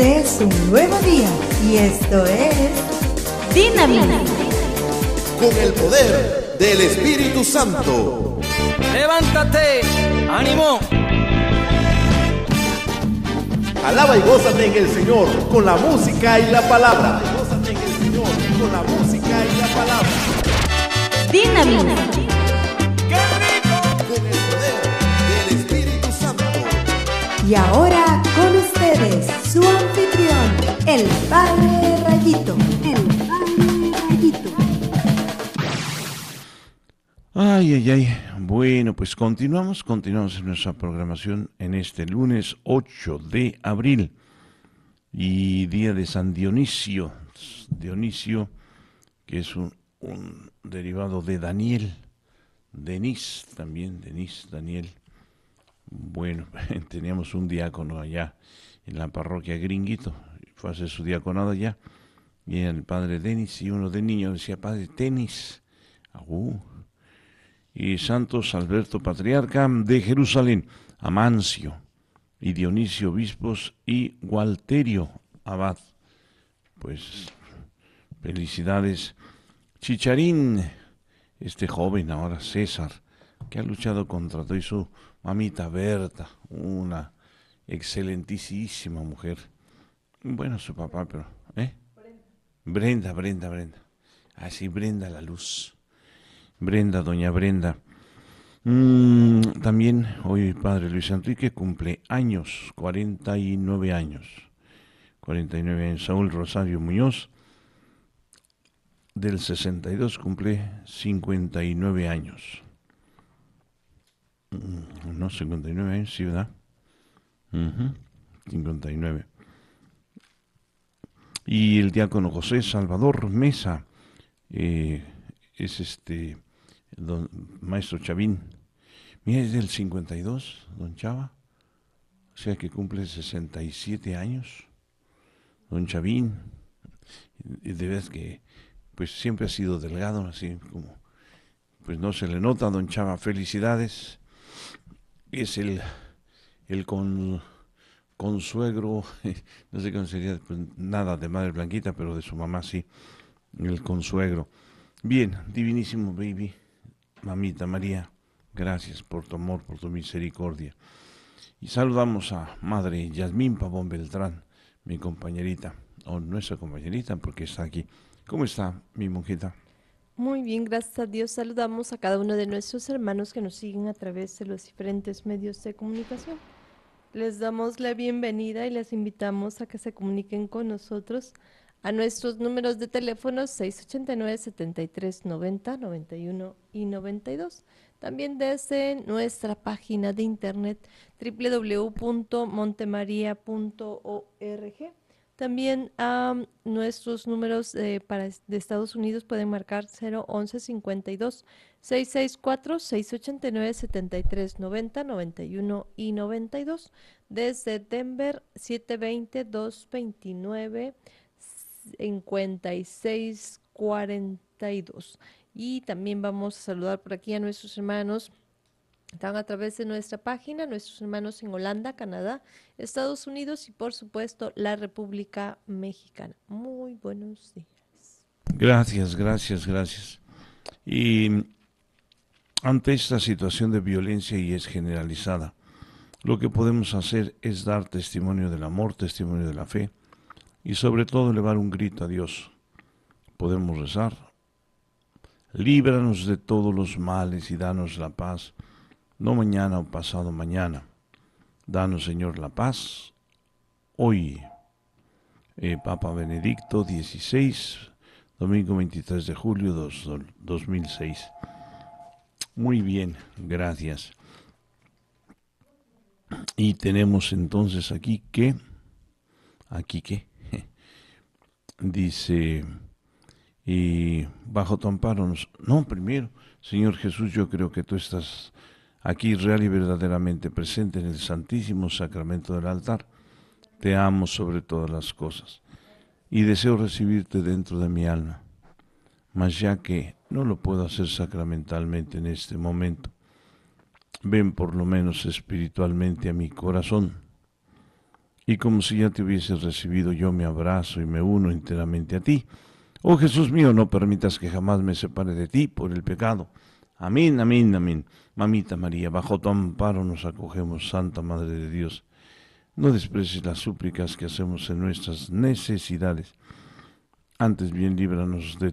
es un nuevo día y esto es Dinamita. Con el poder del Espíritu Santo. Levántate, ánimo. Alaba y gozate en el Señor con la música y la palabra. Gózate en el Señor con la música y la palabra. Dinamita. Con el poder del Espíritu Santo. Y ahora con ustedes su anfitrión, el padre Rayito. El padre Rayito. Ay, ay, ay. Bueno, pues continuamos, continuamos en nuestra programación en este lunes 8 de abril y día de San Dionisio. Dionisio, que es un, un derivado de Daniel. Denis también, Denis, Daniel. Bueno, teníamos un diácono allá en la parroquia Gringuito, fue a hacer su diaconado ya, y el padre Denis, y uno de niños decía, padre Denis, y Santos Alberto Patriarca de Jerusalén, Amancio, y Dionisio Obispos, y Gualterio Abad. Pues felicidades. Chicharín, este joven ahora César, que ha luchado contra todo y su mamita Berta, una excelentísima mujer. Bueno, su papá, pero. ¿eh? Brenda, Brenda, Brenda. Así, ah, Brenda la luz. Brenda, doña Brenda. Mm, también hoy padre Luis Enrique cumple años, 49 años. 49 años. Saúl Rosario Muñoz, del 62, cumple 59 años. Mm, no, 59 años, ciudad, ¿verdad? 59. Y el diácono José Salvador Mesa eh, es este maestro Chavín. Mira, es del 52, don Chava. O sea que cumple 67 años. Don Chavín. De vez que pues siempre ha sido delgado, así como pues no se le nota, don Chava. Felicidades. Es el, el con consuegro, no sé cómo sería, pues, nada de Madre Blanquita, pero de su mamá sí, el consuegro. Bien, divinísimo baby, mamita María, gracias por tu amor, por tu misericordia. Y saludamos a Madre Yasmín Pavón Beltrán, mi compañerita, o nuestra compañerita, porque está aquí. ¿Cómo está mi monjita? Muy bien, gracias a Dios. Saludamos a cada uno de nuestros hermanos que nos siguen a través de los diferentes medios de comunicación. Les damos la bienvenida y les invitamos a que se comuniquen con nosotros a nuestros números de teléfono 689-7390, 91 y 92. También desde nuestra página de internet www.montemaria.org. También a nuestros números eh, de Estados Unidos pueden marcar 011 52 664-689-7390-91 y 92. Desde Denver, 720-229-5642. Y también vamos a saludar por aquí a nuestros hermanos. Están a través de nuestra página, nuestros hermanos en Holanda, Canadá, Estados Unidos y por supuesto la República Mexicana. Muy buenos días. Gracias, gracias, gracias. Y ante esta situación de violencia y es generalizada, lo que podemos hacer es dar testimonio del amor, testimonio de la fe y sobre todo elevar un grito a Dios. Podemos rezar. Líbranos de todos los males y danos la paz, no mañana o pasado mañana. Danos, Señor, la paz hoy. Eh, Papa Benedicto 16, domingo 23 de julio de 2006. Muy bien, gracias. Y tenemos entonces aquí que, aquí que, dice, y bajo tu amparo nos, no, primero, Señor Jesús, yo creo que tú estás aquí real y verdaderamente presente en el Santísimo Sacramento del altar. Te amo sobre todas las cosas y deseo recibirte dentro de mi alma mas ya que no lo puedo hacer sacramentalmente en este momento, ven por lo menos espiritualmente a mi corazón. Y como si ya te hubiese recibido, yo me abrazo y me uno enteramente a ti. Oh Jesús mío, no permitas que jamás me separe de ti por el pecado. Amén, amén, amén. Mamita María, bajo tu amparo nos acogemos, Santa Madre de Dios. No desprecies las súplicas que hacemos en nuestras necesidades. Antes bien líbranos de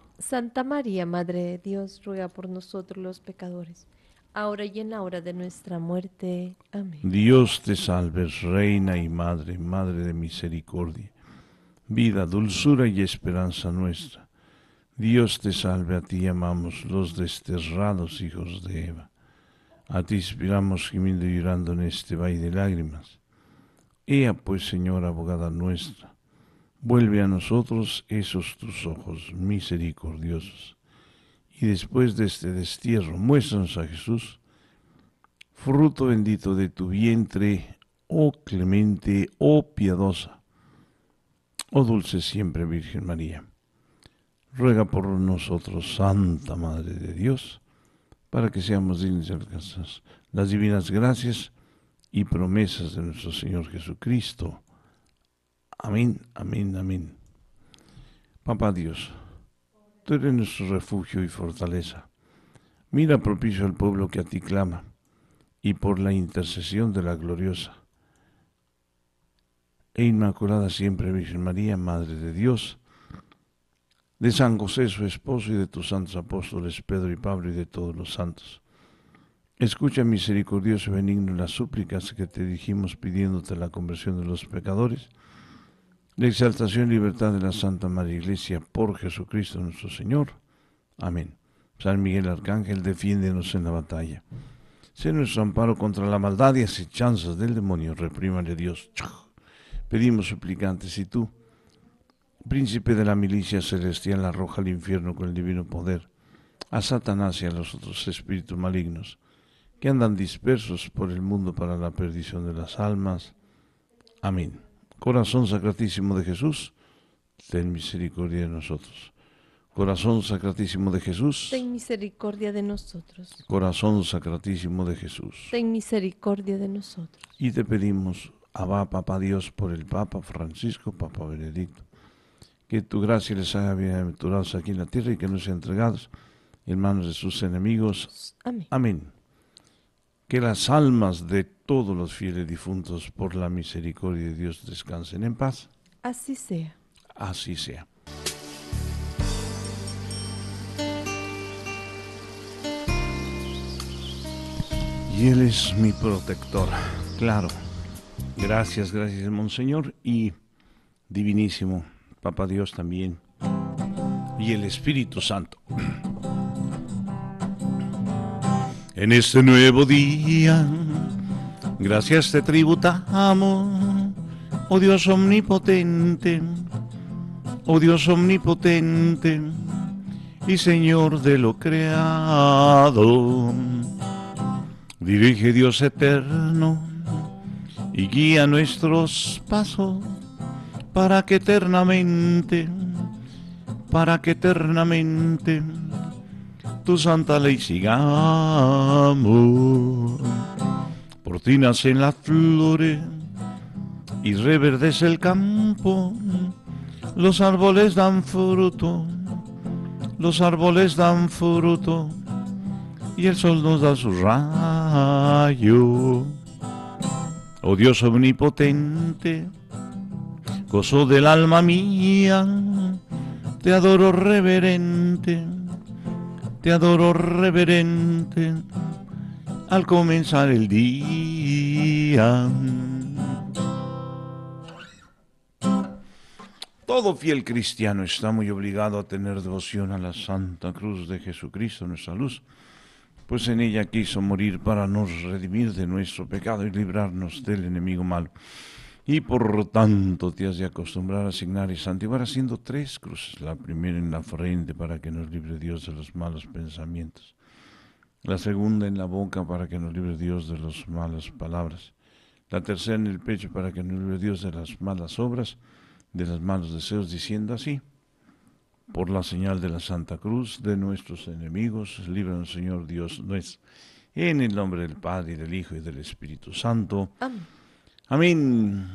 Santa María, Madre de Dios, ruega por nosotros los pecadores, ahora y en la hora de nuestra muerte. Amén. Dios te salve, Reina y Madre, Madre de misericordia, vida, dulzura y esperanza nuestra. Dios te salve, a ti amamos los desterrados hijos de Eva. A ti inspiramos gimiendo y llorando en este valle de lágrimas. Ea pues, Señora, abogada nuestra Vuelve a nosotros esos tus ojos misericordiosos. Y después de este destierro, muéstranos a Jesús, fruto bendito de tu vientre, oh clemente, oh piadosa, oh dulce siempre Virgen María. Ruega por nosotros, Santa Madre de Dios, para que seamos dignos de alcanzar las divinas gracias y promesas de nuestro Señor Jesucristo Amén, amén, amén. Papá Dios, tú eres nuestro refugio y fortaleza. Mira propicio al pueblo que a ti clama, y por la intercesión de la gloriosa e Inmaculada siempre Virgen María, Madre de Dios, de San José, su esposo, y de tus santos apóstoles Pedro y Pablo, y de todos los santos. Escucha, misericordioso y benigno, las súplicas que te dijimos pidiéndote la conversión de los pecadores la exaltación y libertad de la Santa María Iglesia por Jesucristo nuestro Señor. Amén. San Miguel Arcángel, defiéndenos en la batalla. Sé nuestro amparo contra la maldad y asechanzas del demonio, reprímale Dios. Pedimos suplicantes, y tú, príncipe de la milicia celestial, arroja al infierno con el divino poder a Satanás y a los otros espíritus malignos que andan dispersos por el mundo para la perdición de las almas. Amén. Corazón Sacratísimo de Jesús, ten misericordia de nosotros. Corazón Sacratísimo de Jesús, ten misericordia de nosotros. Corazón Sacratísimo de Jesús, ten misericordia de nosotros. Y te pedimos, Abba, Papa Dios, por el Papa Francisco, Papa Benedicto, que tu gracia les haga bienaventurados aquí en la tierra y que no sean entregados en manos de sus enemigos. Amén. Amén que las almas de todos los fieles difuntos por la misericordia de Dios descansen en paz. Así sea. Así sea. Y Él es mi protector, claro. Gracias, gracias, Monseñor, y divinísimo, Papa Dios también, y el Espíritu Santo. En este nuevo día, gracias te tributamos, oh Dios omnipotente, oh Dios omnipotente y Señor de lo creado. Dirige Dios eterno y guía nuestros pasos para que eternamente, para que eternamente santa ley sigamos. Por en nacen las flores y reverdece el campo. Los árboles dan fruto, los árboles dan fruto y el sol nos da su rayo. Oh Dios omnipotente, gozo del alma mía, te adoro reverente te adoro reverente al comenzar el día. Todo fiel cristiano está muy obligado a tener devoción a la Santa Cruz de Jesucristo, nuestra luz, pues en ella quiso morir para nos redimir de nuestro pecado y librarnos del enemigo malo y por tanto te has de acostumbrar a asignar y santiguar haciendo tres cruces, la primera en la frente para que nos libre Dios de los malos pensamientos, la segunda en la boca para que nos libre Dios de las malas palabras, la tercera en el pecho para que nos libre Dios de las malas obras, de los malos deseos, diciendo así, por la señal de la Santa Cruz de nuestros enemigos, líbranos Señor Dios nuestro, en el nombre del Padre, y del Hijo y del Espíritu Santo. Amén. Amén.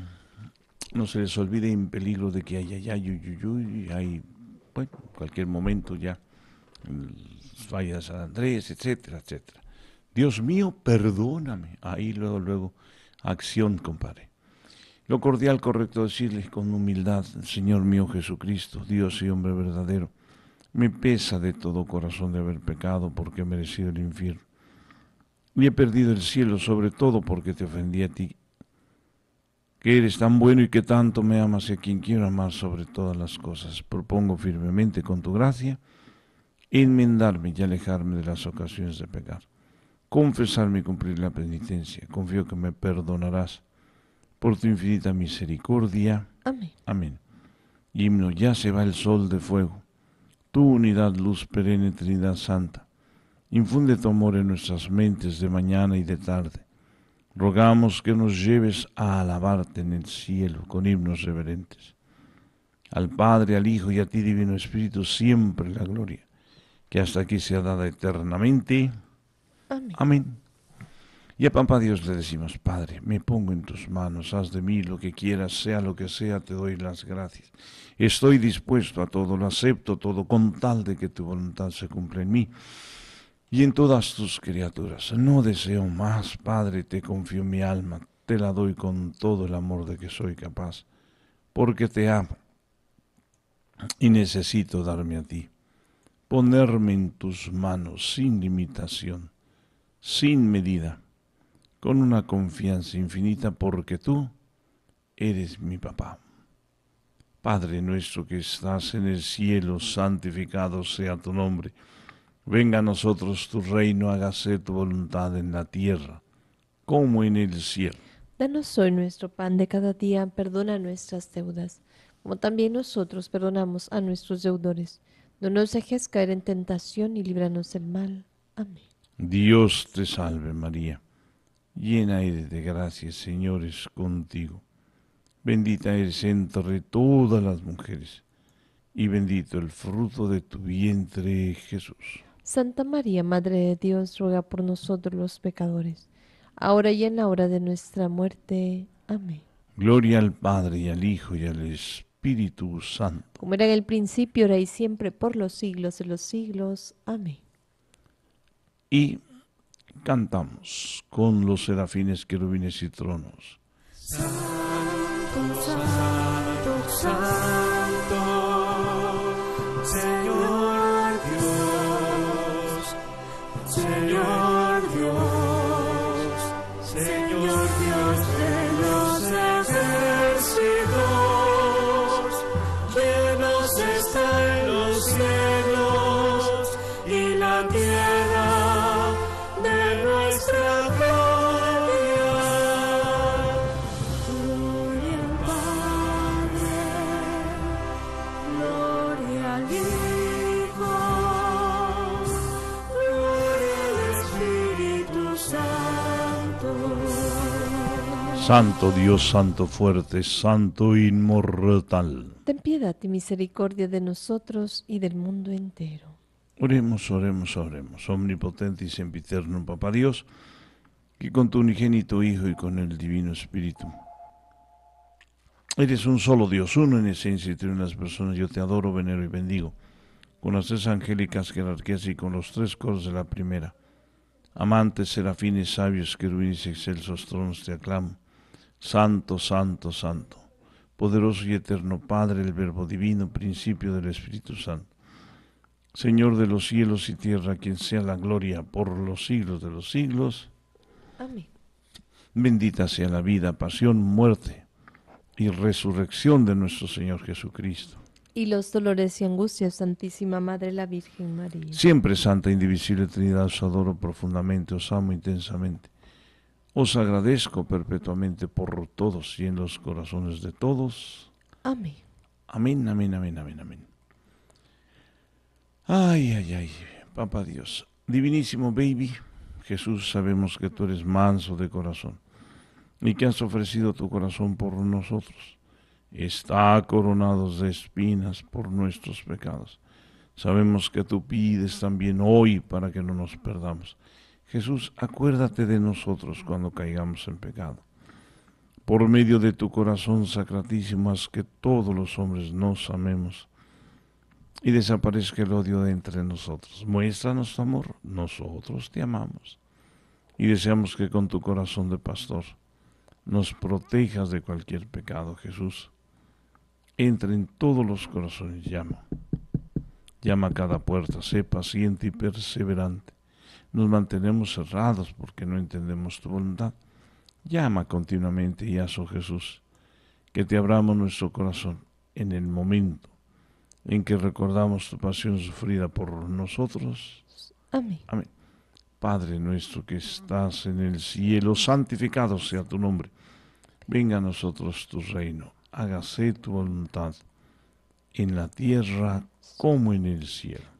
No se les olvide en peligro de que haya, ay, ay, hay, bueno, cualquier momento ya, fallas a Andrés, etcétera, etcétera. Dios mío, perdóname. Ahí luego, luego, acción, compadre. Lo cordial correcto decirles con humildad, Señor mío Jesucristo, Dios y hombre verdadero, me pesa de todo corazón de haber pecado porque he merecido el infierno. Y he perdido el cielo sobre todo porque te ofendí a ti que eres tan bueno y que tanto me amas y a quien quiero amar sobre todas las cosas. Propongo firmemente con tu gracia enmendarme y alejarme de las ocasiones de pecar, confesarme y cumplir la penitencia. Confío que me perdonarás por tu infinita misericordia. Amén. Amén. Himno, ya se va el sol de fuego, tu unidad, luz perenne, Trinidad Santa. Infunde tu amor en nuestras mentes de mañana y de tarde rogamos que nos lleves a alabarte en el cielo con himnos reverentes. Al Padre, al Hijo y a ti, Divino Espíritu, siempre la gloria, que hasta aquí sea dada eternamente. Amén. Y a Papá Dios le decimos, Padre, me pongo en tus manos, haz de mí lo que quieras, sea lo que sea, te doy las gracias. Estoy dispuesto a todo, lo acepto todo, con tal de que tu voluntad se cumpla en mí y en todas tus criaturas. No deseo más, Padre, te confío mi alma, te la doy con todo el amor de que soy capaz, porque te amo y necesito darme a ti, ponerme en tus manos sin limitación, sin medida, con una confianza infinita, porque tú eres mi papá. Padre nuestro que estás en el cielo, santificado sea tu nombre. Venga a nosotros tu reino, hágase tu voluntad en la tierra como en el cielo. Danos hoy nuestro pan de cada día, perdona nuestras deudas, como también nosotros perdonamos a nuestros deudores. No nos dejes caer en tentación y líbranos del mal. Amén. Dios te salve María, llena eres de gracia, Señor es contigo. Bendita eres entre todas las mujeres, y bendito el fruto de tu vientre, Jesús. Santa María, Madre de Dios, ruega por nosotros los pecadores, ahora y en la hora de nuestra muerte. Amén. Gloria al Padre y al Hijo y al Espíritu Santo. Como era en el principio, ahora y siempre, por los siglos de los siglos. Amén. Y cantamos con los serafines, querubines y tronos. Santo, santo, santo. Santo Dios, Santo fuerte, Santo inmortal. Ten piedad y misericordia de nosotros y del mundo entero. Oremos, oremos, oremos. Omnipotente y sempiterno, Papa Dios, que con tu unigénito Hijo y con el Divino Espíritu. Eres un solo Dios, uno en esencia y en las personas. Yo te adoro, venero y bendigo, con las tres angélicas jerarquías y con los tres coros de la primera. Amantes, serafines, sabios, querubines, excelsos tronos te aclamo Santo, santo, santo. Poderoso y eterno Padre, el Verbo Divino, principio del Espíritu Santo. Señor de los cielos y tierra, quien sea la gloria por los siglos de los siglos. Amén. Bendita sea la vida, pasión, muerte y resurrección de nuestro Señor Jesucristo. Y los dolores y angustias, Santísima Madre la Virgen María. Siempre Santa, indivisible Trinidad, os adoro profundamente, os amo intensamente os agradezco perpetuamente por todos y en los corazones de todos. Amén. Amén, amén, amén, amén, amén. Ay, ay, ay, papá Dios. Divinísimo baby, Jesús, sabemos que tú eres manso de corazón y que has ofrecido tu corazón por nosotros. Está coronado de espinas por nuestros pecados. Sabemos que tú pides también hoy para que no nos perdamos Jesús, acuérdate de nosotros cuando caigamos en pecado. Por medio de tu corazón sacratísimo, haz que todos los hombres nos amemos y desaparezca el odio de entre nosotros. Muéstranos tu amor, nosotros te amamos y deseamos que con tu corazón de pastor nos protejas de cualquier pecado, Jesús. Entra en todos los corazones, llama. Llama a cada puerta, sé paciente y perseverante nos mantenemos cerrados porque no entendemos tu voluntad. Llama continuamente y haz, oh Jesús, que te abramos nuestro corazón en el momento en que recordamos tu pasión sufrida por nosotros. Amén. Amén. Padre nuestro que estás en el cielo, santificado sea tu nombre. Venga a nosotros tu reino, hágase tu voluntad en la tierra como en el cielo.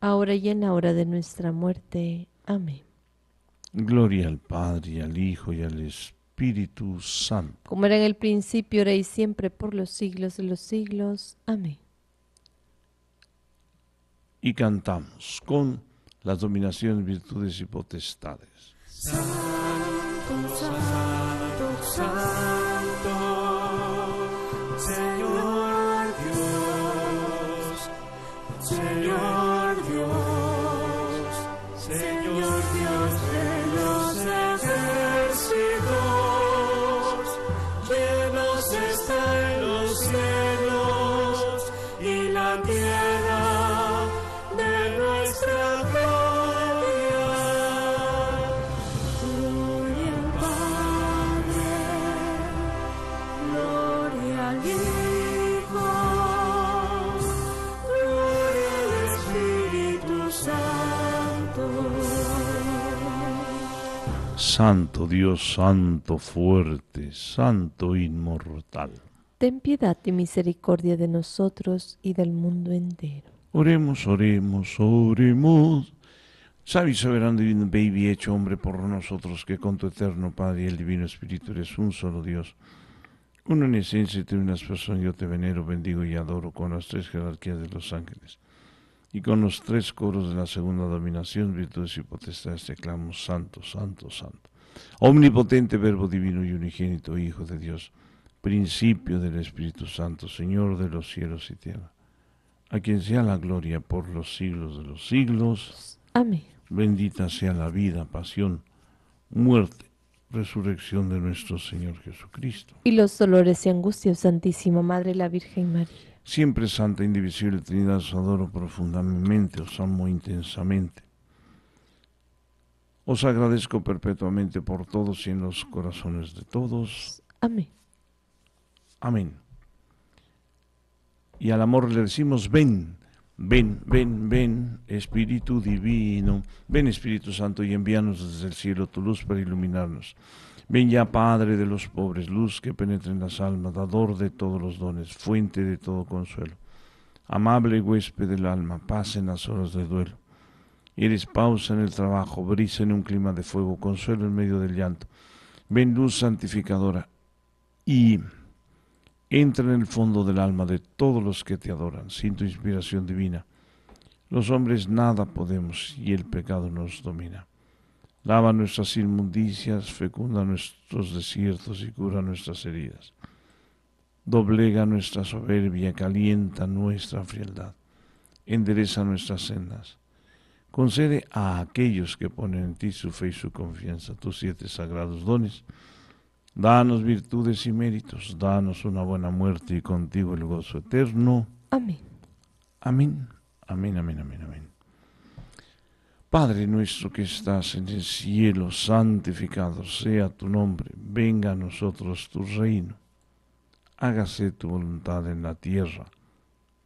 ahora y en la hora de nuestra muerte. Amén. Gloria al Padre, al Hijo y al Espíritu Santo. Como era en el principio, ahora y siempre, por los siglos de los siglos. Amén. Y cantamos con las dominaciones, virtudes y potestades. Santo, santo, santo, Señor Dios, Señor Santo Dios, Santo fuerte, Santo inmortal. Ten piedad y misericordia de nosotros y del mundo entero. Oremos, oremos, oremos. Sabio soberano divino, baby, hecho hombre por nosotros, que con tu eterno Padre y el Divino Espíritu eres un solo Dios. Uno en esencia y tú en yo te venero, bendigo y adoro con las tres jerarquías de los ángeles. Y con los tres coros de la segunda dominación, virtudes y potestades, te clamo, santo, santo, santo. Omnipotente Verbo Divino y Unigénito Hijo de Dios, principio del Espíritu Santo, Señor de los cielos y tierra, a quien sea la gloria por los siglos de los siglos. Amén. Bendita sea la vida, pasión, muerte, resurrección de nuestro Señor Jesucristo. Y los dolores y angustias, Santísima Madre, la Virgen María. Siempre Santa, indivisible Trinidad, os adoro profundamente, os amo intensamente os agradezco perpetuamente por todos y en los corazones de todos. Amén. Amén. Y al amor le decimos, ven, ven, ven, ven, Espíritu Divino, ven Espíritu Santo y envíanos desde el cielo tu luz para iluminarnos. Ven ya, Padre de los pobres, luz que penetre en las almas, dador de todos los dones, fuente de todo consuelo. Amable huésped del alma, paz en las horas de duelo Eres pausa en el trabajo, brisa en un clima de fuego, consuelo en medio del llanto. Ven luz santificadora y entra en el fondo del alma de todos los que te adoran. Sin tu inspiración divina, los hombres nada podemos y el pecado nos domina. Lava nuestras inmundicias, fecunda nuestros desiertos y cura nuestras heridas. Doblega nuestra soberbia, calienta nuestra frialdad, endereza nuestras sendas concede a aquellos que ponen en ti su fe y su confianza tus siete sagrados dones. Danos virtudes y méritos, danos una buena muerte y contigo el gozo eterno. Amén. Amén, amén, amén, amén, Padre nuestro que estás en el cielo, santificado sea tu nombre, venga a nosotros tu reino, hágase tu voluntad en la tierra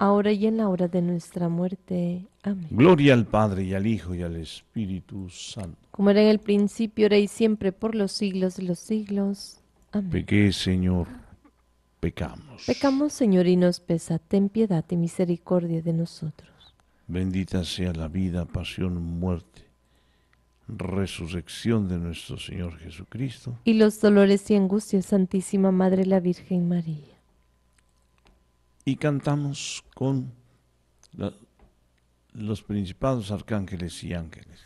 ahora y en la hora de nuestra muerte. Amén. Gloria al Padre y al Hijo y al Espíritu Santo. Como era en el principio, era y siempre, por los siglos de los siglos. Amén. Pequé, Señor, pecamos. Pecamos, Señor, y nos pesa. Ten piedad y misericordia de nosotros. Bendita sea la vida, pasión, muerte, resurrección de nuestro Señor Jesucristo. Y los dolores y angustias, Santísima Madre la Virgen María y cantamos con los principados, arcángeles y ángeles.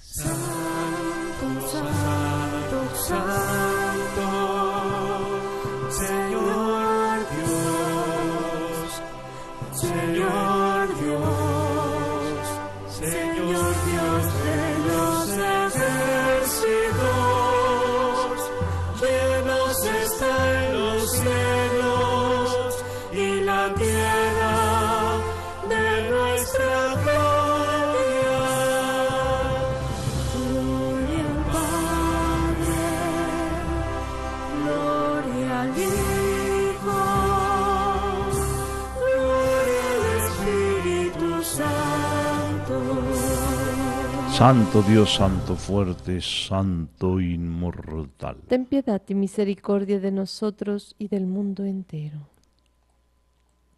Santo Dios, Santo fuerte, Santo inmortal. Ten piedad y misericordia de nosotros y del mundo entero.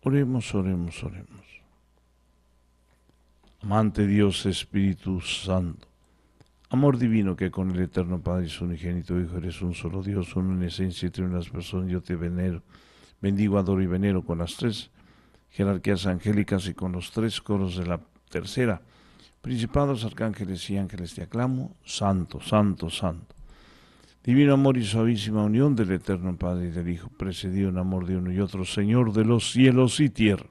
Oremos, oremos, oremos. Amante Dios, Espíritu Santo, amor divino que con el eterno Padre y su unigénito Hijo eres un solo Dios, uno en esencia y tres en personas, yo te venero, bendigo, adoro y venero con las tres jerarquías angélicas y con los tres coros de la tercera Principados, arcángeles y ángeles te aclamo, santo, santo, santo. Divino amor y suavísima unión del Eterno Padre y del Hijo, precedido en amor de uno y otro, Señor de los cielos y tierra,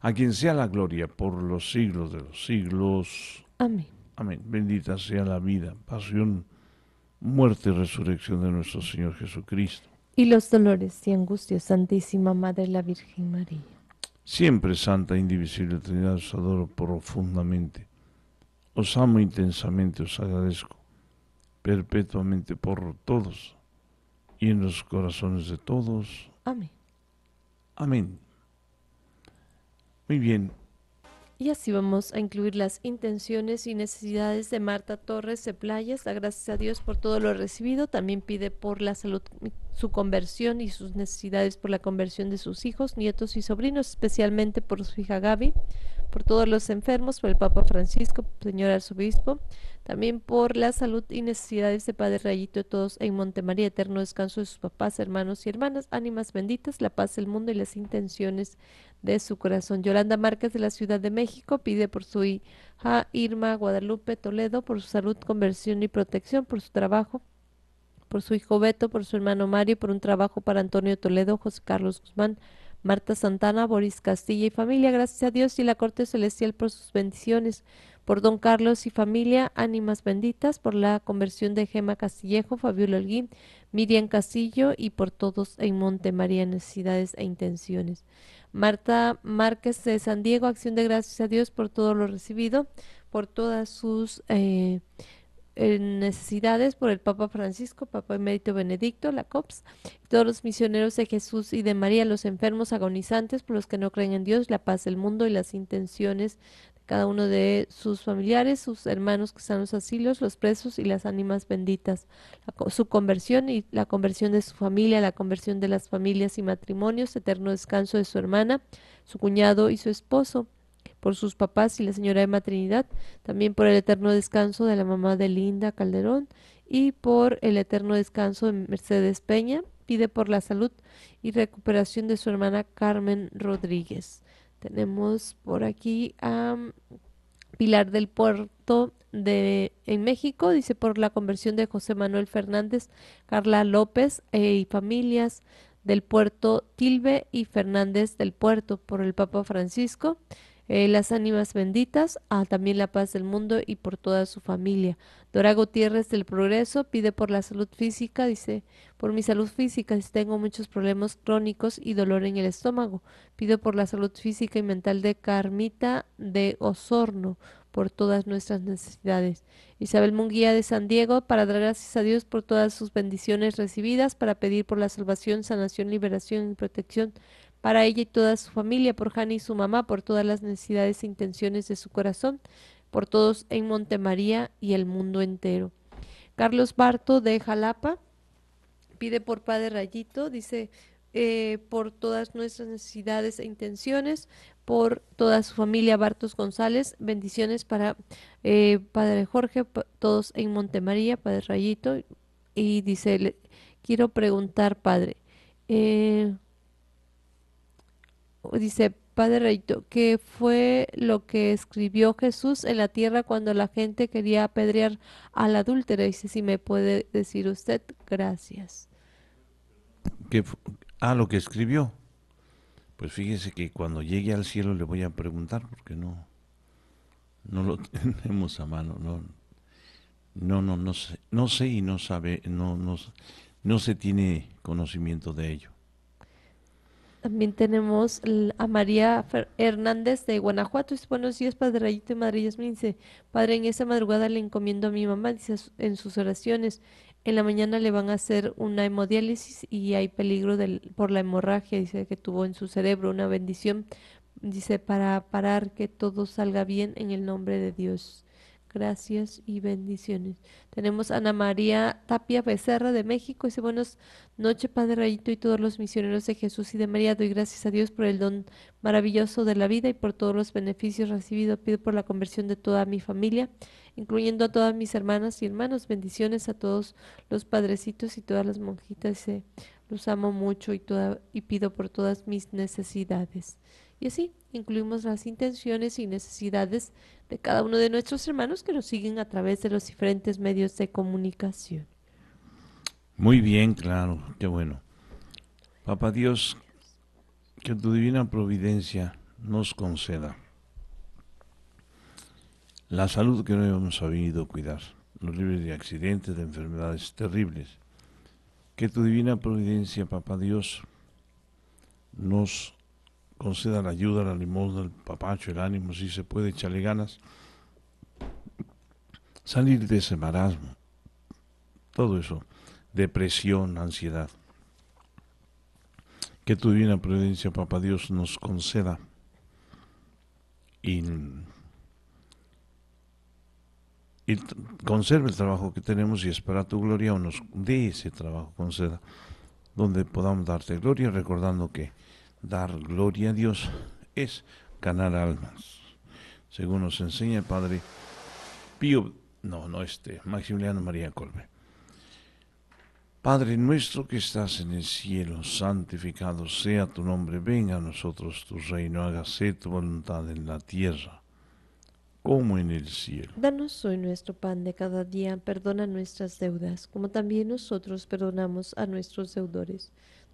a quien sea la gloria por los siglos de los siglos. Amén. Amén. Bendita sea la vida, pasión, muerte y resurrección de nuestro Señor Jesucristo. Y los dolores y angustias, Santísima Madre la Virgen María. Siempre Santa, indivisible Trinidad, os adoro profundamente os amo intensamente, os agradezco perpetuamente por todos y en los corazones de todos. Amén. Amén. Muy bien. Y así vamos a incluir las intenciones y necesidades de Marta Torres de Playas. Da gracias a Dios por todo lo recibido. También pide por la salud, su conversión y sus necesidades por la conversión de sus hijos, nietos y sobrinos, especialmente por su hija Gaby, por todos los enfermos, por el Papa Francisco, señor arzobispo, también por la salud y necesidades de Padre Rayito, todos en Montemaría, eterno descanso de sus papás, hermanos y hermanas, ánimas benditas, la paz del mundo y las intenciones de su corazón. Yolanda Márquez de la Ciudad de México pide por su hija Irma Guadalupe Toledo, por su salud, conversión y protección, por su trabajo, por su hijo Beto, por su hermano Mario, por un trabajo para Antonio Toledo, José Carlos Guzmán, Marta Santana, Boris Castilla y familia, gracias a Dios y la Corte Celestial por sus bendiciones, por don Carlos y familia, ánimas benditas, por la conversión de Gema Castillejo, Fabiola Holguín, Miriam Castillo y por todos en Monte María, necesidades e intenciones. Marta Márquez de San Diego, acción de gracias a Dios por todo lo recibido, por todas sus... Eh, en eh, necesidades por el Papa Francisco, Papa Emérito Benedicto, la COPS, todos los misioneros de Jesús y de María, los enfermos agonizantes por los que no creen en Dios, la paz del mundo y las intenciones de cada uno de sus familiares, sus hermanos que están en los asilos, los presos y las ánimas benditas, su conversión y la conversión de su familia, la conversión de las familias y matrimonios, eterno descanso de su hermana, su cuñado y su esposo por sus papás y la señora de maternidad, también por el eterno descanso de la mamá de Linda Calderón y por el eterno descanso de Mercedes Peña. Pide por la salud y recuperación de su hermana Carmen Rodríguez. Tenemos por aquí a mm, Pilar del Puerto de, en México, dice por la conversión de José Manuel Fernández, Carla López e, y familias del puerto Tilbe y Fernández del Puerto por el Papa Francisco. Eh, las ánimas benditas, también la paz del mundo y por toda su familia. Dora Gutiérrez del Progreso pide por la salud física, dice, por mi salud física, tengo muchos problemas crónicos y dolor en el estómago. Pido por la salud física y mental de Carmita de Osorno, por todas nuestras necesidades. Isabel Munguía de San Diego, para dar gracias a Dios por todas sus bendiciones recibidas, para pedir por la salvación, sanación, liberación y protección para ella y toda su familia, por Jani y su mamá, por todas las necesidades e intenciones de su corazón, por todos en Montemaría y el mundo entero. Carlos Barto de Jalapa pide por Padre Rayito, dice, eh, por todas nuestras necesidades e intenciones, por toda su familia Bartos González, bendiciones para eh, Padre Jorge, todos en Montemaría, Padre Rayito, y dice, quiero preguntar, Padre, eh, dice Padre Reito, ¿qué fue lo que escribió Jesús en la tierra cuando la gente quería apedrear al adúltero. Dice, si me puede decir usted, gracias. ¿Qué ah, lo que escribió. Pues fíjese que cuando llegue al cielo le voy a preguntar, porque no, no lo tenemos a mano, no, no, no, no sé, no sé y no sabe, no, no, no se tiene conocimiento de ello. También tenemos a María Hernández de Guanajuato. Dice, buenos días, Padre Rayito y Madre Yasmin. Dice, Padre, en esta madrugada le encomiendo a mi mamá, dice en sus oraciones. En la mañana le van a hacer una hemodiálisis y hay peligro del, por la hemorragia, dice, que tuvo en su cerebro. Una bendición, dice, para parar que todo salga bien en el nombre de Dios. Gracias y bendiciones. Tenemos a Ana María Tapia Becerra de México. Dice buenas noches, Padre Rayito y todos los misioneros de Jesús y de María. Doy gracias a Dios por el don maravilloso de la vida y por todos los beneficios recibidos. Pido por la conversión de toda mi familia, incluyendo a todas mis hermanas y hermanos. Bendiciones a todos los padrecitos y todas las monjitas. los amo mucho y, toda, y pido por todas mis necesidades. Y así incluimos las intenciones y necesidades de cada uno de nuestros hermanos que nos siguen a través de los diferentes medios de comunicación. Muy bien, claro, qué bueno. Papá Dios, que tu divina providencia nos conceda la salud que no hemos sabido cuidar, los libres de accidentes, de enfermedades terribles. Que tu divina providencia, Papá Dios, nos conceda la ayuda, la limosna, el papacho, el ánimo, si se puede, echarle ganas. Salir de ese marasmo, todo eso, depresión, ansiedad. Que tu divina providencia, Papá Dios, nos conceda y, y conserve el trabajo que tenemos y espera tu gloria o nos dé ese trabajo, conceda, donde podamos darte gloria recordando que dar gloria a Dios es ganar almas. Según nos enseña el padre Pío, no, no este, Maximiliano María Colme. Padre nuestro que estás en el cielo, santificado sea tu nombre, venga a nosotros tu reino, hágase tu voluntad en la tierra como en el cielo. Danos hoy nuestro pan de cada día, perdona nuestras deudas, como también nosotros perdonamos a nuestros deudores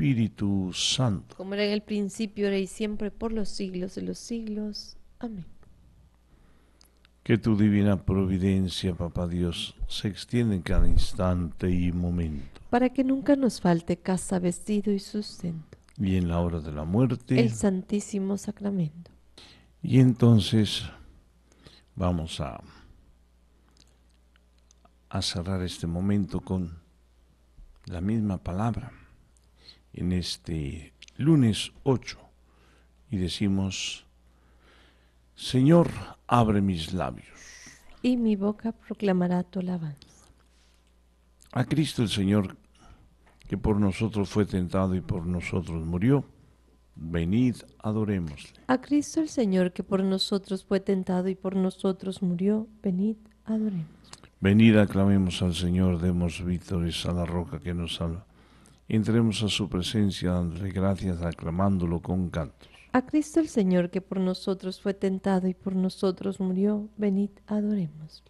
Espíritu Santo. Como era en el principio, era y siempre, por los siglos de los siglos. Amén. Que tu divina providencia, Papá Dios, se extienda en cada instante y momento. Para que nunca nos falte casa, vestido y sustento. Y en la hora de la muerte. El Santísimo Sacramento. Y entonces vamos a, a cerrar este momento con la misma palabra en este lunes 8 y decimos, Señor, abre mis labios. Y mi boca proclamará tu alabanza. A Cristo el Señor, que por nosotros fue tentado y por nosotros murió, venid, adoremos. A Cristo el Señor, que por nosotros fue tentado y por nosotros murió, venid, adoremos. Venid, aclamemos al Señor, demos vítores a la roca que nos salva entremos a su presencia dándole gracias, aclamándolo con cantos. A Cristo el Señor, que por nosotros fue tentado y por nosotros murió, venid, adoremos.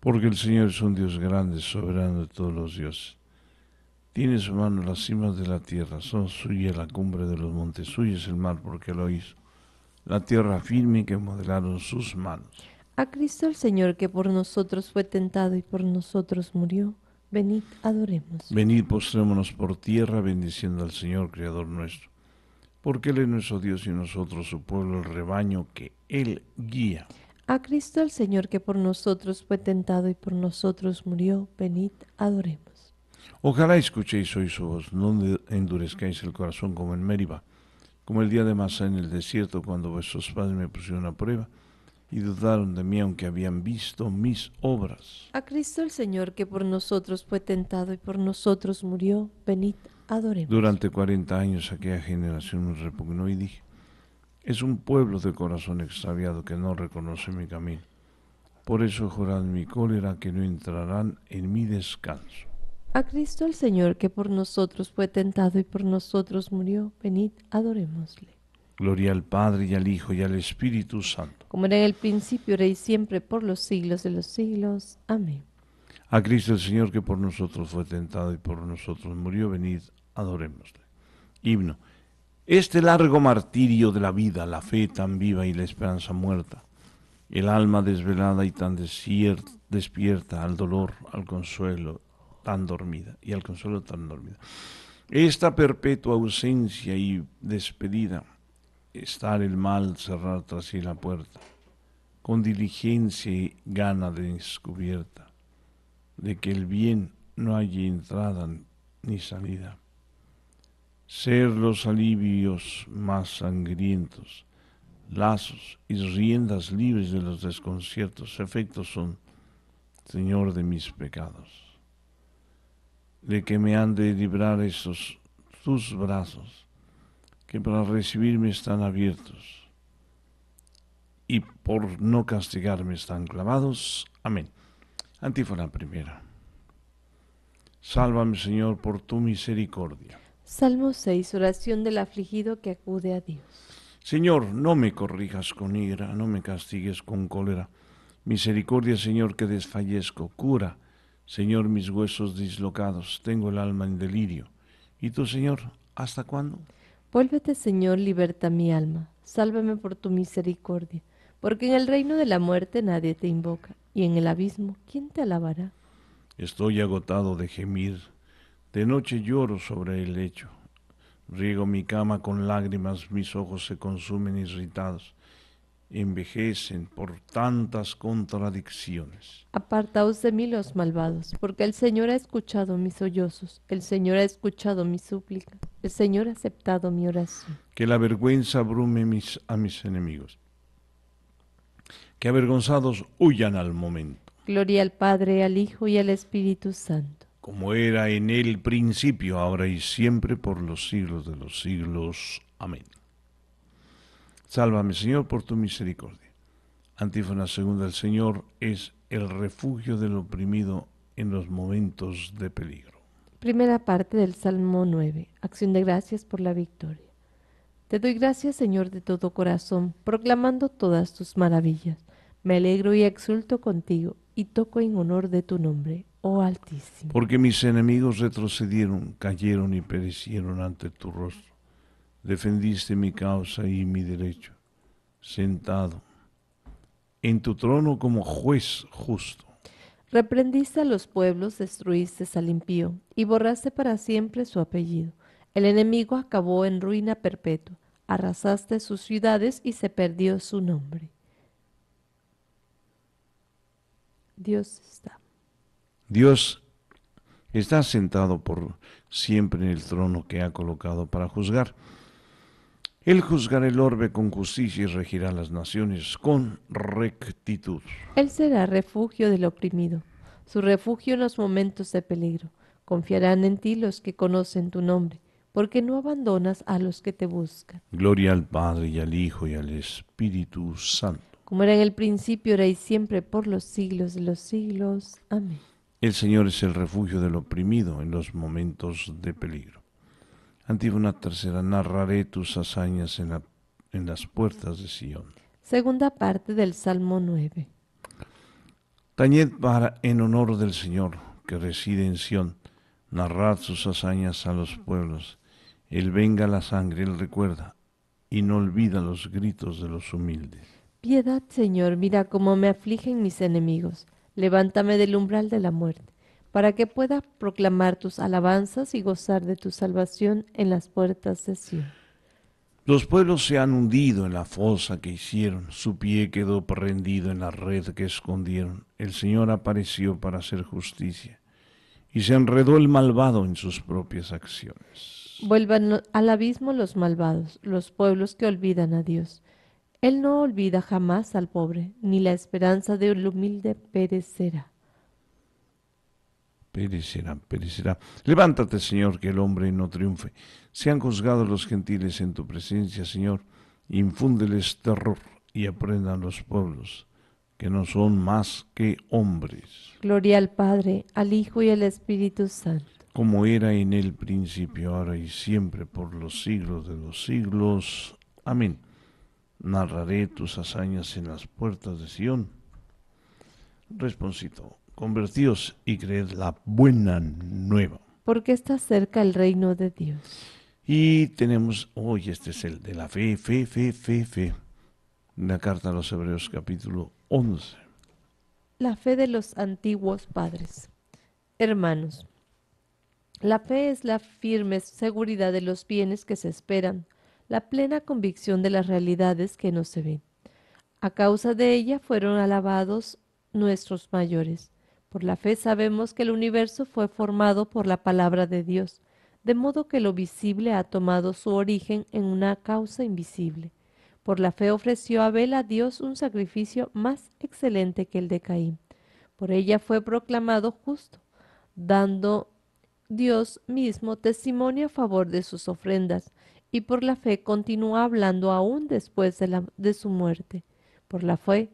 Porque el Señor es un Dios grande, soberano de todos los dioses. Tiene en su mano las cimas de la tierra, son suya la cumbre de los montes, suya es el mar porque lo hizo, la tierra firme que modelaron sus manos. A Cristo el Señor, que por nosotros fue tentado y por nosotros murió, Venid, adoremos. Venid, postrémonos por tierra, bendiciendo al Señor, Creador nuestro, porque Él es nuestro Dios y nosotros su pueblo, el rebaño que Él guía. A Cristo el Señor, que por nosotros fue tentado y por nosotros murió, venid, adoremos. Ojalá escuchéis hoy su voz, no endurezcáis el corazón como en Meriba, como el día de Masá en el desierto, cuando vuestros padres me pusieron a prueba, y dudaron de mí aunque habían visto mis obras. A Cristo el Señor, que por nosotros fue tentado y por nosotros murió, venid, adoremos. Durante 40 años aquella generación me repugnó y dije, es un pueblo de corazón extraviado que no reconoce mi camino. Por eso juran mi cólera que no entrarán en mi descanso. A Cristo el Señor, que por nosotros fue tentado y por nosotros murió, venid, adorémosle. Gloria al Padre y al Hijo y al Espíritu Santo. Como era en el principio, ahora y siempre, por los siglos de los siglos. Amén. A Cristo el Señor que por nosotros fue tentado y por nosotros murió, venid, adorémosle. Himno. Este largo martirio de la vida, la fe tan viva y la esperanza muerta, el alma desvelada y tan despierta al dolor, al consuelo tan dormida y al consuelo tan dormida. Esta perpetua ausencia y despedida estar el mal cerrar tras sí la puerta, con diligencia y gana de descubierta, de que el bien no haya entrada ni salida. Ser los alivios más sangrientos, lazos y riendas libres de los desconciertos, efectos son, Señor de mis pecados, de que me han de librar esos tus brazos, que para recibirme están abiertos y por no castigarme están clavados. Amén. Antífona primera. Sálvame, Señor, por tu misericordia. Salmo 6, oración del afligido que acude a Dios. Señor, no me corrijas con ira, no me castigues con cólera. Misericordia, Señor, que desfallezco. Cura, Señor, mis huesos dislocados. Tengo el alma en delirio. ¿Y tú, Señor, hasta cuándo? Vuélvete, Señor, liberta mi alma, sálvame por tu misericordia, porque en el reino de la muerte nadie te invoca, y en el abismo, ¿quién te alabará? Estoy agotado de gemir, de noche lloro sobre el lecho, riego mi cama con lágrimas, mis ojos se consumen irritados, envejecen por tantas contradicciones. Apartaos de mí los malvados, porque el Señor ha escuchado mis sollozos, el Señor ha escuchado mi súplica, el Señor ha aceptado mi oración. Que la vergüenza abrume a mis enemigos, que avergonzados huyan al momento. Gloria al Padre, al Hijo y al Espíritu Santo. Como era en el principio, ahora y siempre, por los siglos de los siglos. Amén. Sálvame, Señor, por tu misericordia. Antífona segunda, el Señor es el refugio del oprimido en los momentos de peligro. Primera parte del Salmo 9. Acción de gracias por la victoria. Te doy gracias, Señor, de todo corazón, proclamando todas tus maravillas. Me alegro y exulto contigo, y toco en honor de tu nombre, oh Altísimo. Porque mis enemigos retrocedieron, cayeron y perecieron ante tu rostro defendiste mi causa y mi derecho, sentado en tu trono como juez justo. Reprendiste a los pueblos, destruiste al impío y borraste para siempre su apellido. El enemigo acabó en ruina perpetua, arrasaste sus ciudades y se perdió su nombre. Dios está. Dios está sentado por siempre en el trono que ha colocado para juzgar. Él juzgará el orbe con justicia y regirá las naciones con rectitud. Él será refugio del oprimido, su refugio en los momentos de peligro. Confiarán en ti los que conocen tu nombre, porque no abandonas a los que te buscan. Gloria al Padre y al Hijo y al Espíritu Santo. Como era en el principio, era y siempre, por los siglos de los siglos. Amén. El Señor es el refugio del oprimido en los momentos de peligro una tercera, narraré tus hazañas en, las puertas de Sion. Segunda parte del Salmo 9. Tañed para en honor del Señor que reside en Sión. Narrad sus hazañas a los pueblos. Él venga la sangre, él recuerda y no olvida los gritos de los humildes. Piedad, Señor, mira cómo me afligen mis enemigos. Levántame del umbral de la muerte para que pueda proclamar tus alabanzas y gozar de tu salvación en las puertas de Sion. Los pueblos se han hundido en la fosa que hicieron, su pie quedó prendido en la red que escondieron. El Señor apareció para hacer justicia, y se enredó el malvado en sus propias acciones. Vuelvan al abismo los malvados, los pueblos que olvidan a Dios. Él no olvida jamás al pobre, ni la esperanza del humilde perecerá. Perecerá, perecerá. Levántate, Señor, que el hombre no triunfe. Sean juzgados los gentiles en tu presencia, Señor. Infúndeles terror y aprendan los pueblos que no son más que hombres. Gloria al Padre, al Hijo y al Espíritu Santo. Como era en el principio, ahora y siempre, por los siglos de los siglos. Amén. Narraré tus hazañas en las puertas de Sión. Responsito convertidos y creed la buena nueva. Porque está cerca el reino de Dios. Y tenemos, hoy este es el de la fe, fe, fe, fe, fe. La carta a los Hebreos capítulo 11. La fe de los antiguos padres. Hermanos, la fe es la firme seguridad de los bienes que se esperan, la plena convicción de las realidades que no se ven. A causa de ella fueron alabados nuestros mayores. Por la fe sabemos que el universo fue formado por la palabra de Dios, de modo que lo visible ha tomado su origen en una causa invisible. Por la fe ofreció Abel a Dios un sacrificio más excelente que el de Caín. Por ella fue proclamado justo, dando Dios mismo testimonio a favor de sus ofrendas, y por la fe continúa hablando aún después de, la, de su muerte. Por la fe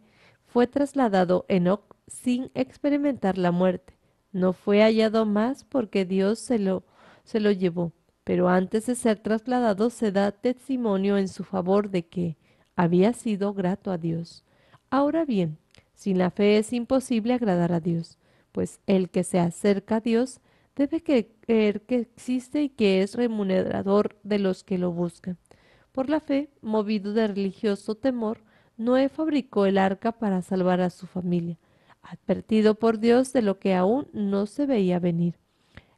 fue trasladado Oc sin experimentar la muerte. No fue hallado más porque Dios se lo, se lo llevó, pero antes de ser trasladado se da testimonio en su favor de que había sido grato a Dios. Ahora bien, sin la fe es imposible agradar a Dios, pues el que se acerca a Dios debe creer que existe y que es remunerador de los que lo buscan. Por la fe, movido de religioso temor, Noé fabricó el arca para salvar a su familia advertido por Dios de lo que aún no se veía venir.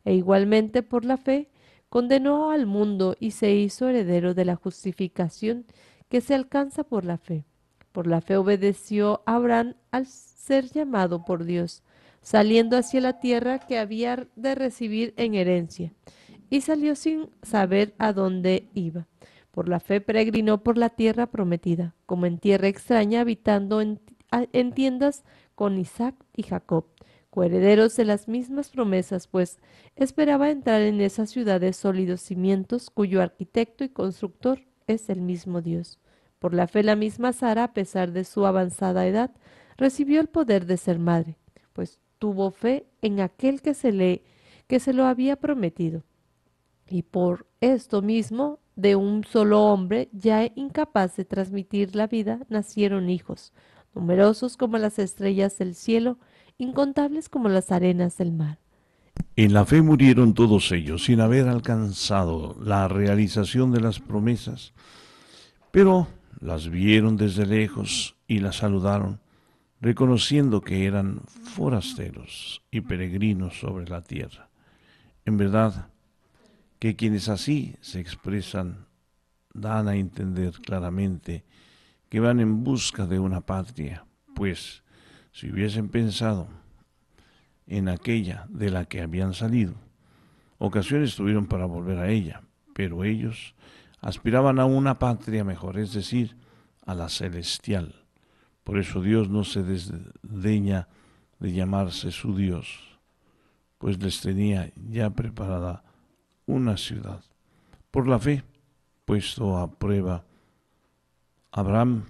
E igualmente por la fe, condenó al mundo y se hizo heredero de la justificación que se alcanza por la fe. Por la fe obedeció Abraham al ser llamado por Dios, saliendo hacia la tierra que había de recibir en herencia, y salió sin saber a dónde iba. Por la fe peregrinó por la tierra prometida, como en tierra extraña, habitando en tiendas con Isaac y Jacob, coherederos de las mismas promesas, pues esperaba entrar en esa ciudad de sólidos cimientos cuyo arquitecto y constructor es el mismo Dios. Por la fe la misma Sara, a pesar de su avanzada edad, recibió el poder de ser madre, pues tuvo fe en aquel que se le que se lo había prometido. Y por esto mismo, de un solo hombre, ya incapaz de transmitir la vida, nacieron hijos numerosos como las estrellas del cielo, incontables como las arenas del mar. En la fe murieron todos ellos sin haber alcanzado la realización de las promesas, pero las vieron desde lejos y las saludaron, reconociendo que eran forasteros y peregrinos sobre la tierra. En verdad, que quienes así se expresan dan a entender claramente que van en busca de una patria, pues si hubiesen pensado en aquella de la que habían salido, ocasiones tuvieron para volver a ella, pero ellos aspiraban a una patria mejor, es decir, a la celestial. Por eso Dios no se desdeña de llamarse su Dios, pues les tenía ya preparada una ciudad. Por la fe, puesto a prueba Abraham,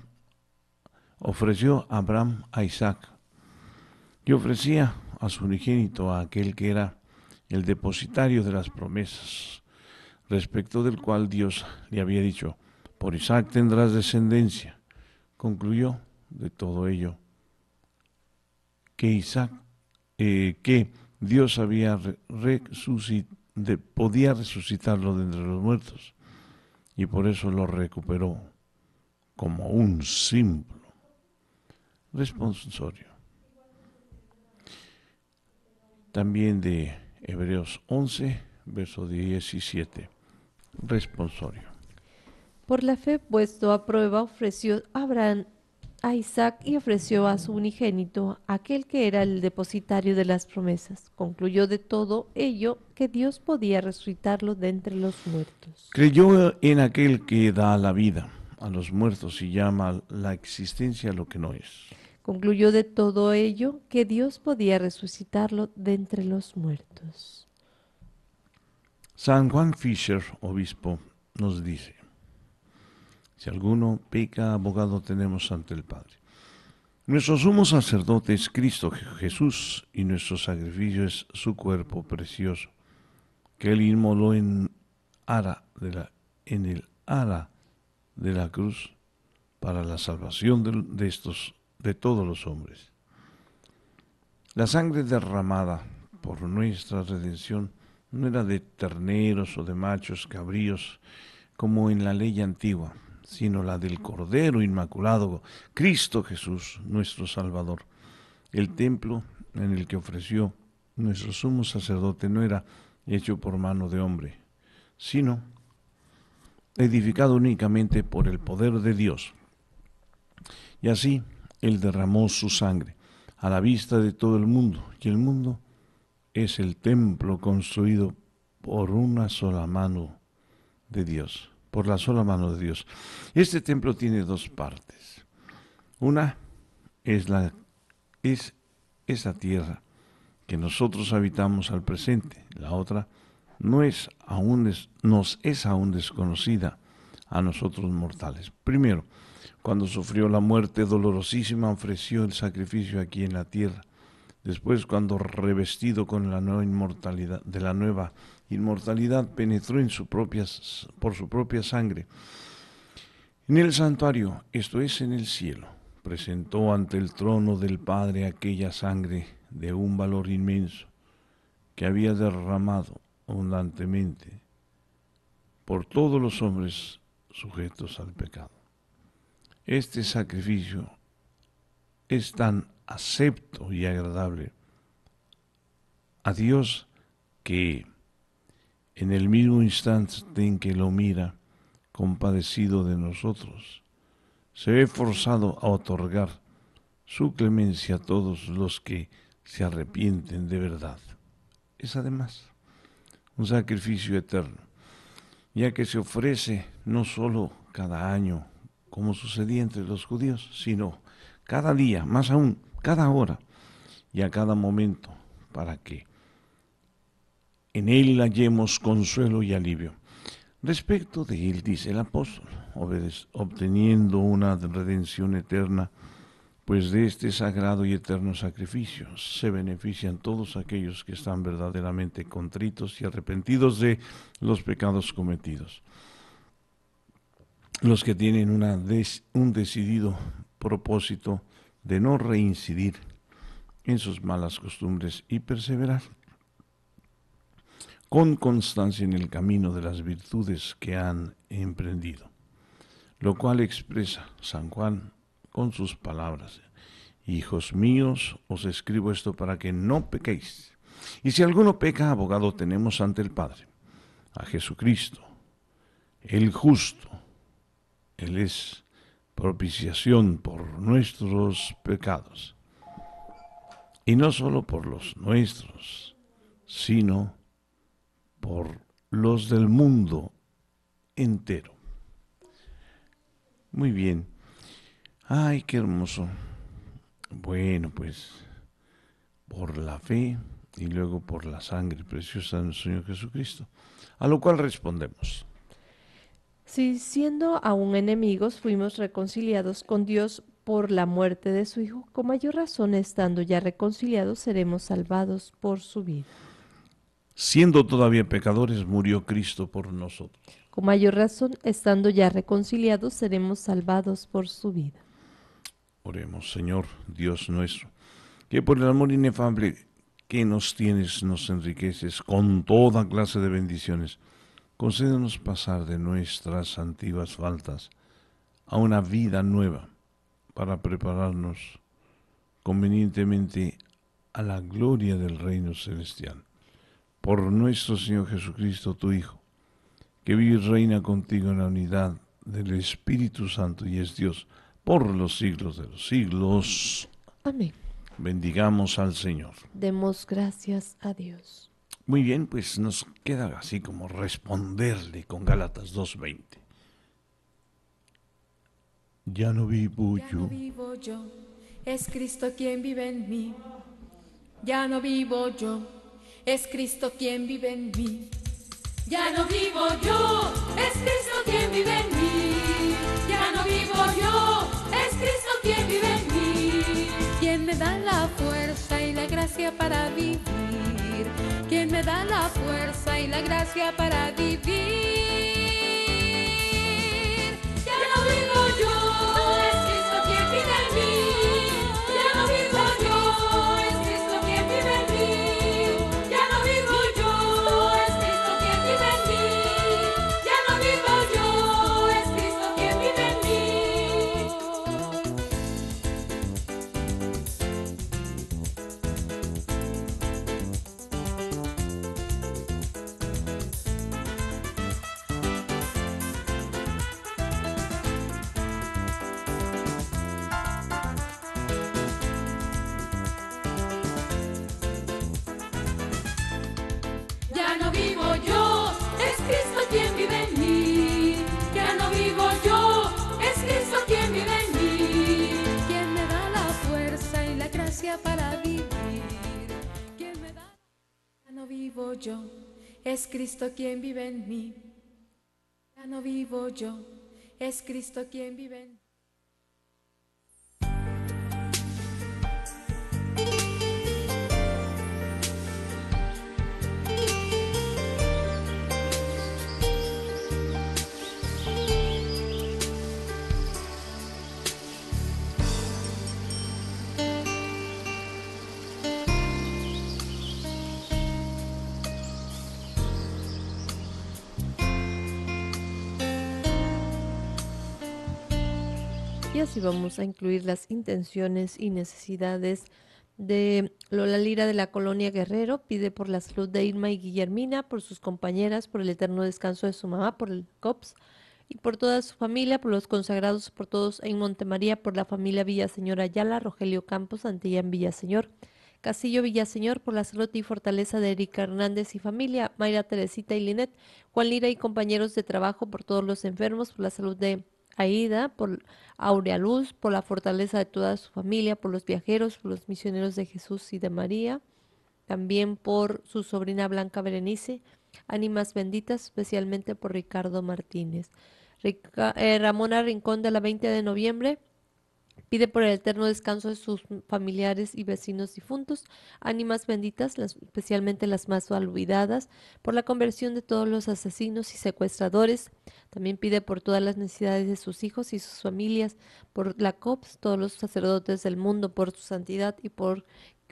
ofreció Abraham a Isaac y ofrecía a su unigénito, a aquel que era el depositario de las promesas, respecto del cual Dios le había dicho, por Isaac tendrás descendencia. Concluyó de todo ello que Isaac, eh, que Dios había podía resucitarlo de entre los muertos y por eso lo recuperó como un símbolo responsorio. También de Hebreos 11, verso 17, responsorio. Por la fe puesto a prueba ofreció Abraham a Isaac y ofreció a su unigénito, aquel que era el depositario de las promesas. Concluyó de todo ello que Dios podía resucitarlo de entre los muertos. Creyó en aquel que da la vida a los muertos y llama la existencia lo que no es. Concluyó de todo ello que Dios podía resucitarlo de entre los muertos. San Juan Fisher, obispo, nos dice, si alguno peca, abogado tenemos ante el Padre. Nuestro sumo sacerdote es Cristo Jesús y nuestro sacrificio es su cuerpo precioso, que él inmoló en, ara de la, en el ara de la cruz para la salvación de, estos, de todos los hombres. La sangre derramada por nuestra redención no era de terneros o de machos cabríos como en la ley antigua, sino la del Cordero Inmaculado, Cristo Jesús, nuestro Salvador. El templo en el que ofreció nuestro sumo sacerdote no era hecho por mano de hombre, sino edificado únicamente por el poder de Dios. Y así Él derramó su sangre a la vista de todo el mundo, y el mundo es el templo construido por una sola mano de Dios, por la sola mano de Dios. Este templo tiene dos partes. Una es, la, es esa tierra que nosotros habitamos al presente, la otra es no es aún nos es aún desconocida a nosotros mortales. Primero, cuando sufrió la muerte dolorosísima, ofreció el sacrificio aquí en la tierra. Después, cuando revestido con la nueva inmortalidad, de la nueva inmortalidad, penetró en su propia, por su propia sangre. En el santuario, esto es en el cielo, presentó ante el trono del Padre aquella sangre de un valor inmenso que había derramado abundantemente por todos los hombres sujetos al pecado. Este sacrificio es tan acepto y agradable a Dios que en el mismo instante en que lo mira, compadecido de nosotros, se ve forzado a otorgar su clemencia a todos los que se arrepienten de verdad. Es además un sacrificio eterno, ya que se ofrece no solo cada año, como sucedía entre los judíos, sino cada día, más aún, cada hora y a cada momento, para que en él hallemos consuelo y alivio. Respecto de él, dice el apóstol, obteniendo una redención eterna, pues de este sagrado y eterno sacrificio se benefician todos aquellos que están verdaderamente contritos y arrepentidos de los pecados cometidos. Los que tienen un decidido propósito de no reincidir en sus malas costumbres y perseverar con constancia en el camino de las virtudes que han emprendido, lo cual expresa San Juan con sus palabras. Hijos míos, os escribo esto para que no pequéis. Y si alguno peca, abogado tenemos ante el Padre, a Jesucristo, el justo. Él es propiciación por nuestros pecados. Y no solo por los nuestros, sino por los del mundo entero. Muy bien. Ay, qué hermoso. Bueno, pues por la fe y luego por la sangre preciosa de nuestro Señor Jesucristo. A lo cual respondemos. Si siendo aún enemigos fuimos reconciliados con Dios por la muerte de su Hijo, con mayor razón estando ya reconciliados seremos salvados por su vida. Siendo todavía pecadores, murió Cristo por nosotros. Con mayor razón, estando ya reconciliados, seremos salvados por su vida. Oremos, Señor, Dios nuestro, que por el amor inefable que nos tienes nos enriqueces con toda clase de bendiciones. Concédenos pasar de nuestras antiguas faltas a una vida nueva para prepararnos convenientemente a la gloria del reino celestial. Por nuestro Señor Jesucristo, tu Hijo, que vive y reina contigo en la unidad del Espíritu Santo y es Dios por los siglos de los siglos. Amén. Bendigamos al Señor. Demos gracias a Dios. Muy bien, pues nos queda así como responderle con Galatas 2.20. Ya no vivo ya No vivo yo, es Cristo quien vive en mí. Ya no vivo yo, es Cristo quien vive en mí. Ya no vivo yo, es Cristo quien vive en mí. Ya no vivo yo. Cristo quien vive en mí, quien me da la fuerza y la gracia para vivir, quien me da la fuerza y la gracia para vivir. yo, es Cristo quien vive en mí. Ya no vivo yo, es Cristo quien vive en mí. y vamos a incluir las intenciones y necesidades de Lola Lira de la colonia Guerrero. Pide por la salud de Irma y Guillermina, por sus compañeras, por el eterno descanso de su mamá, por el COPS y por toda su familia, por los consagrados, por todos en Montemaría, por la familia Villaseñor Ayala, Rogelio Campos, Antillán Villaseñor. Casillo Villaseñor por la salud y fortaleza de Erika Hernández y familia, Mayra Teresita y Linet, Juan Lira y compañeros de trabajo por todos los enfermos, por la salud de Aida, por Aurea Luz, por la fortaleza de toda su familia, por los viajeros, por los misioneros de Jesús y de María, también por su sobrina Blanca Berenice, ánimas benditas, especialmente por Ricardo Martínez. Eh, Ramona Rincón de la 20 de noviembre, Pide por el eterno descanso de sus familiares y vecinos difuntos, ánimas benditas, especialmente las más olvidadas, por la conversión de todos los asesinos y secuestradores. También pide por todas las necesidades de sus hijos y sus familias, por la COPS, todos los sacerdotes del mundo, por su santidad y por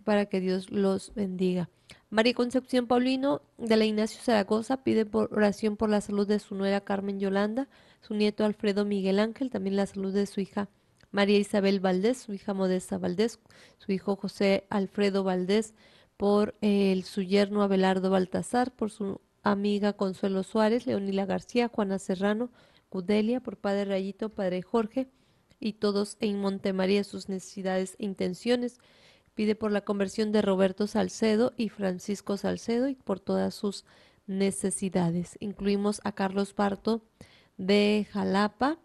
para que Dios los bendiga. María Concepción Paulino de la Ignacio Zaragoza pide por oración por la salud de su nuera Carmen Yolanda, su nieto Alfredo Miguel Ángel, también la salud de su hija María Isabel Valdés, su hija Modesta Valdés, su hijo José Alfredo Valdés, por eh, el, su yerno Abelardo Baltasar, por su amiga Consuelo Suárez, Leonila García, Juana Serrano, Cudelia, por padre Rayito, padre Jorge, y todos en Montemaría sus necesidades e intenciones. Pide por la conversión de Roberto Salcedo y Francisco Salcedo y por todas sus necesidades. Incluimos a Carlos Parto de Jalapa,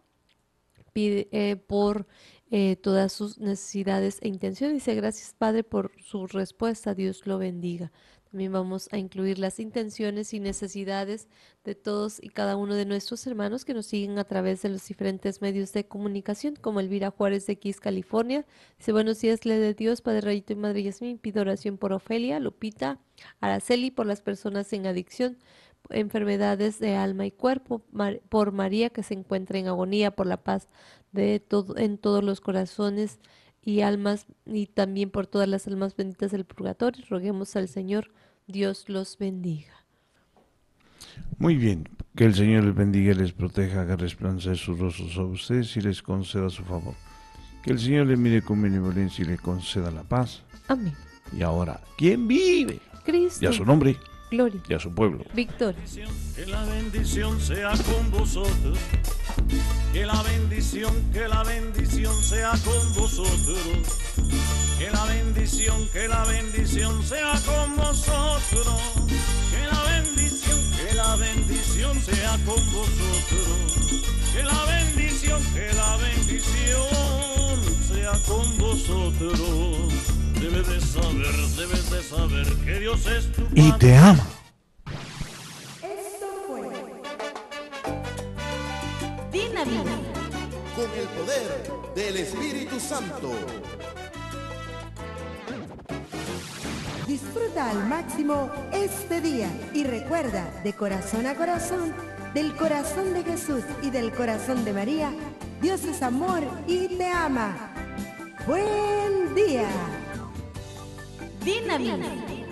pide, eh, por eh, todas sus necesidades e intenciones. Dice, gracias Padre por su respuesta, Dios lo bendiga. También vamos a incluir las intenciones y necesidades de todos y cada uno de nuestros hermanos que nos siguen a través de los diferentes medios de comunicación, como Elvira Juárez de X, California. Dice, buenos días, le de Dios, Padre Rayito y Madre Yasmin. Pido oración por Ofelia, Lupita, Araceli, por las personas en adicción, enfermedades de alma y cuerpo, por María que se encuentra en agonía, por la paz de todo, en todos los corazones y almas, y también por todas las almas benditas del purgatorio. Roguemos al Señor, Dios los bendiga. Muy bien, que el Señor les bendiga y les proteja, que resplandecer sus rostros a ustedes y les conceda su favor. Que el Señor les mire con benevolencia y le conceda la paz. Amén. Y ahora, ¿quién vive? Cristo. Y a su nombre. Y a su pueblo. Victoria. Que la bendición sea con vosotros. Que la bendición, que la bendición sea con vosotros. Que la bendición, que la bendición sea con vosotros. Que la bendición, que la bendición sea con vosotros. Que la bendición, que la bendición sea con vosotros. Debes de saber, debes de saber que Dios es tu padre. Y te ama. Esto fue Dinamita. Con el poder del Espíritu Santo. Disfruta al máximo este día y recuerda de corazón a corazón, del corazón de Jesús y del corazón de María, Dios es amor y te ama. Buen día. Dynamite. Naveen.